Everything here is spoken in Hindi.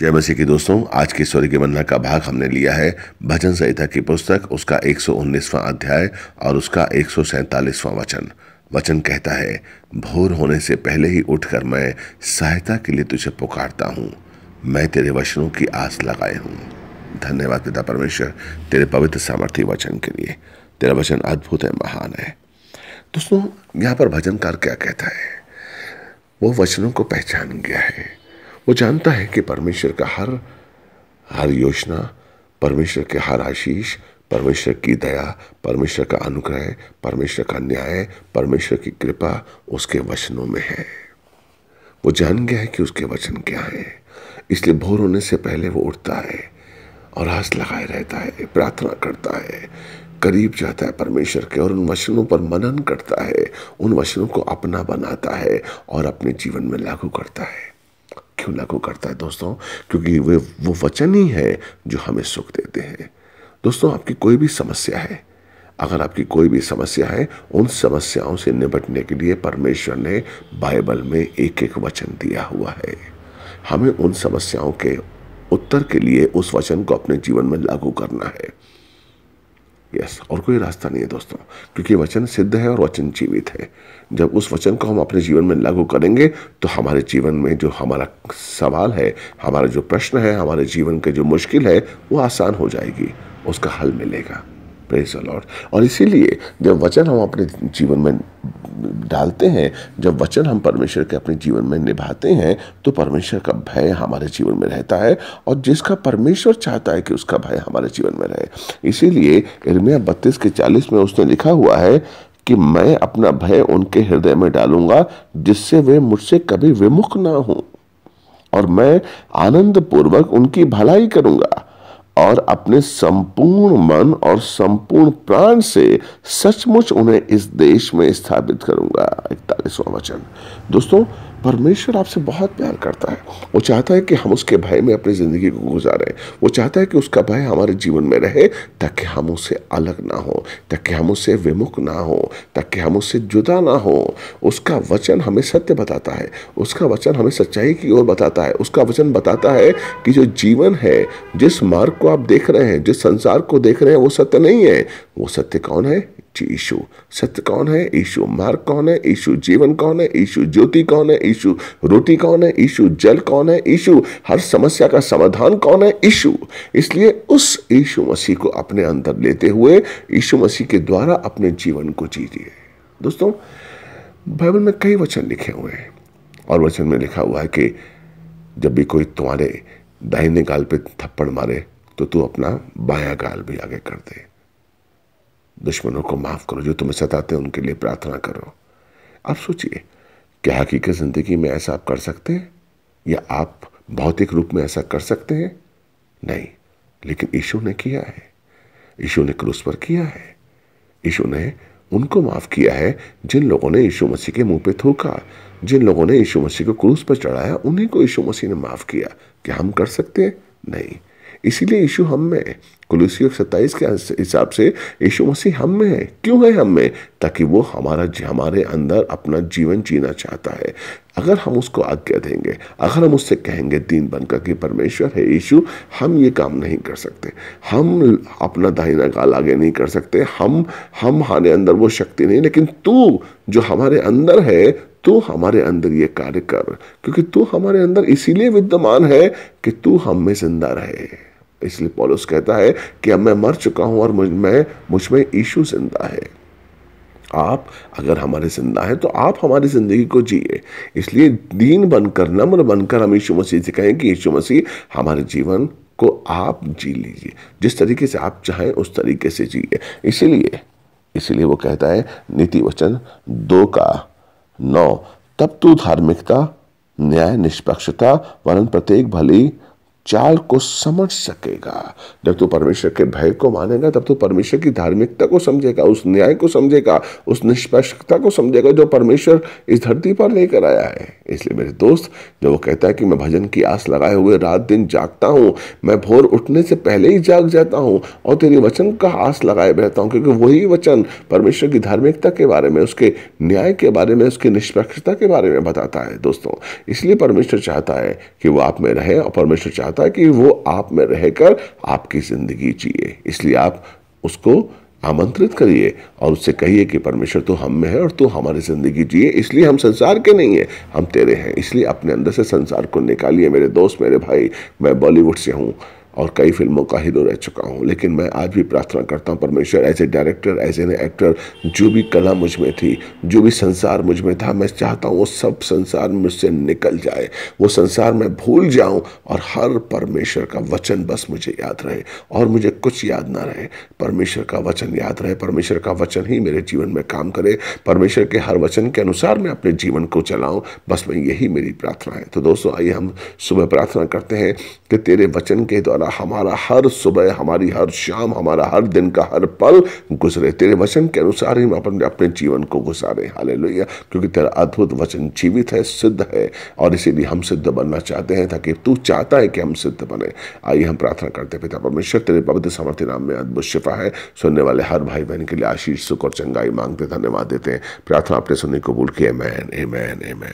जय मसीह के दोस्तों आज के स्वर्ग मन्ना का भाग हमने लिया है भजन संहिता की पुस्तक उसका एक अध्याय और उसका एक वचन वचन कहता है भोर होने से पहले ही उठकर मैं सहायता के लिए तुझे पुकारता हूँ मैं तेरे वचनों की आस लगाए हूँ धन्यवाद पिता परमेश्वर तेरे पवित्र सामर्थ्य वचन के लिए तेरा वचन अद्भुत है महान है दोस्तों यहाँ पर भजनकार क्या कहता है वो वचनों को पहचान गया है वो जानता है कि परमेश्वर का हर हर योजना परमेश्वर के हर आशीष परमेश्वर की दया परमेश्वर का अनुग्रह परमेश्वर का न्याय परमेश्वर की कृपा उसके वचनों में है वो जान गया है कि उसके वचन क्या है इसलिए भोर होने से पहले वो उठता है और हाथ लगाए रहता है प्रार्थना करता है करीब जाता है परमेश्वर के और उन वचनों पर मनन करता है उन वचनों को अपना बनाता है और अपने जीवन में लागू करता है क्यों लागू करता है दोस्तों क्योंकि वे वो वचन ही है जो हमें सुख देते हैं दोस्तों आपकी कोई भी समस्या है अगर आपकी कोई भी समस्या है उन समस्याओं से निपटने के लिए परमेश्वर ने बाइबल में एक एक वचन दिया हुआ है हमें उन समस्याओं के उत्तर के लिए उस वचन को अपने जीवन में लागू करना है यस और कोई रास्ता नहीं है दोस्तों क्योंकि वचन सिद्ध है और वचन जीवित है जब उस वचन को हम अपने जीवन में लागू करेंगे तो हमारे जीवन में जो हमारा सवाल है हमारा जो प्रश्न है हमारे जीवन के जो मुश्किल है वो आसान हो जाएगी उसका हल मिलेगा प्रेस अलॉट और इसीलिए जब वचन हम अपने जीवन में डालते हैं जब वचन हम परमेश्वर के अपने जीवन में निभाते हैं तो परमेश्वर का भय हमारे जीवन में रहता है और जिसका परमेश्वर चाहता है कि उसका भय हमारे जीवन में रहे इसीलिए इर्मिया बत्तीस के चालीस में उसने लिखा हुआ है कि मैं अपना भय उनके हृदय में डालूंगा जिससे वे मुझसे कभी विमुख ना हों और मैं आनंद पूर्वक उनकी भलाई करूंगा और अपने संपूर्ण मन और संपूर्ण प्राण से सचमुच उन्हें इस देश में स्थापित करूंगा इकतालीसवा वचन दोस्तों परमेश्वर आपसे बहुत प्यार करता है वो चाहता है कि हम उसके भय में अपनी ज़िंदगी को गुजारें वो चाहता है कि उसका भय हमारे जीवन में रहे ताकि हम उससे अलग ना हो ताकि हम उससे विमुख ना हो ताकि हम उससे जुदा ना हो उसका वचन हमें सत्य बताता है उसका वचन हमें सच्चाई की ओर बताता है उसका वचन बताता है कि जो जीवन है जिस मार्ग को आप देख रहे हैं जिस संसार को देख रहे हैं वो सत्य नहीं है वो सत्य कौन है जी ईशु सत्य कौन है ईशु मार्ग कौन है ईशु जीवन कौन है ईशु ज्योति कौन है ईशु रोटी कौन है ईशु जल कौन है ईशु हर समस्या का समाधान कौन है ईशु इसलिए उस ईशु मसीह को अपने अंदर लेते हुए ईशु मसीह के द्वारा अपने जीवन को जीजिए दोस्तों बाइबल में कई वचन लिखे हुए हैं और वचन में लिखा हुआ है कि जब भी कोई तुम्हारे दाहिने गाल पे थप्पड़ मारे तो तू अपना बायां गाल भी आगे कर दे दुश्मनों को माफ़ करो जो तुम्हें सताते हैं उनके लिए प्रार्थना करो आप सोचिए क्या हकीकत ज़िंदगी में ऐसा आप कर सकते हैं या आप भौतिक रूप में ऐसा कर सकते हैं नहीं लेकिन ईशु ने किया है ईशु ने क्रूस पर किया है ईशु ने उनको माफ़ किया है जिन लोगों ने यीशु मसीह के मुंह पे थूका जिन लोगों ने यीशु मसीह को क्रूस पर चढ़ाया उन्हीं को यीशु मसीह ने माफ़ किया क्या हम कर सकते हैं नहीं इसीलिए यीशु हम में है कुलूसी सत्ताईस के हिसाब से यीशु मसीह हम में है क्यों है हम में ताकि वो हमारा हमारे अंदर अपना जीवन जीना चाहता है अगर हम उसको आज्ञा देंगे अगर हम उससे कहेंगे दीन बनकर कि परमेश्वर है यीशु हम ये काम नहीं कर सकते हम अपना दाहिना गाल आगे नहीं कर सकते हम हम हमारे अंदर वो शक्ति नहीं लेकिन तू जो हमारे अंदर है तू हमारे अंदर ये कार्य कर क्योंकि तू हमारे अंदर इसीलिए विद्यमान है कि तू हम में जिंदा रहे इसलिए पॉलुस कहता है कि अब मैं मर चुका हूं और मुझ में मुझ में यीशु जिंदा है आप अगर हमारे जिंदा हैं तो आप हमारी ज़िंदगी को जिए इसलिए दीन बनकर नम्र बनकर हम यीशु मसीह से कहें कि यीशु मसीह हमारे जीवन को आप जी लीजिए जिस तरीके से आप चाहें उस तरीके से जिए इसीलिए इसीलिए वो कहता है नीति वचन दो का नौ तब तू धार्मिकता न्याय निष्पक्षता वरन प्रत्येक भली चाल को समझ सकेगा जब तू परमेश्वर के भय को मानेगा तब तू परमेश्वर की धार्मिकता को समझेगा उस न्याय को समझेगा उस निष्पक्षता को समझेगा जो परमेश्वर इस धरती पर लेकर आया है इसलिए मेरे दोस्त जब वो कहता है कि मैं भजन की आस लगाए हुए रात दिन जागता हूँ मैं भोर उठने से पहले ही जाग जाता हूँ और तेरे वचन का आस लगाए रहता हूँ क्योंकि वही वचन परमेश्वर की धार्मिकता के बारे में उसके न्याय के बारे में उसकी निष्पक्षता के बारे में बताता है दोस्तों इसलिए परमेश्वर चाहता है कि वो आप में रहे और परमेश्वर चाहता चाहता कि वो आप में रहकर आपकी ज़िंदगी जिए इसलिए आप उसको आमंत्रित करिए और उससे कहिए कि परमेश्वर तो हम में है और तू तो हमारी ज़िंदगी जिए इसलिए हम संसार के नहीं है हम तेरे हैं इसलिए अपने अंदर से संसार को निकालिए मेरे दोस्त मेरे भाई मैं बॉलीवुड से हूँ और कई फिल्मों का हीरो रह चुका हूँ लेकिन मैं आज भी प्रार्थना करता हूँ परमेश्वर as a director as an actor जो भी कला मुझ में थी जो भी संसार मुझ में था मैं चाहता हूँ वो सब संसार मुझसे निकल जाए वो संसार मैं भूल जाऊँ और हर परमेश्वर का वचन बस मुझे याद रहे और मुझे कुछ याद ना रहे परमेश्वर का वचन याद रहे परमेश्वर का वचन ही मेरे जीवन में काम करे परमेश्वर के हर वचन के अनुसार मैं अपने जीवन को चलाऊँ बस मैं यही मेरी प्रार्थना है तो दोस्तों आइए हम सुबह प्रार्थना करते हैं कि तेरे वचन के द्वारा हमारा हमारा हर सुबह हमारी हर शाम हमारा हर दिन का हर पल गुजरे तेरे वचन के अनुसार ही हम अपने अपने जीवन को गुजारे हाले क्योंकि तेरा अद्भुत वचन जीवित है सिद्ध है और इसीलिए हम सिद्ध बनना चाहते हैं ताकि तू चाहता है कि हम सिद्ध बने आइए हम प्रार्थना करते पिता परमेश्वर तेरे पवित्र समर्थ्य नाम में अद्भुत शिफा है सुनने वाले हर भाई बहन के लिए आशीष सुख और चंगाई मांगते धन्यवाद देते हैं प्रार्थना अपने सुनने को बोल के man a man a man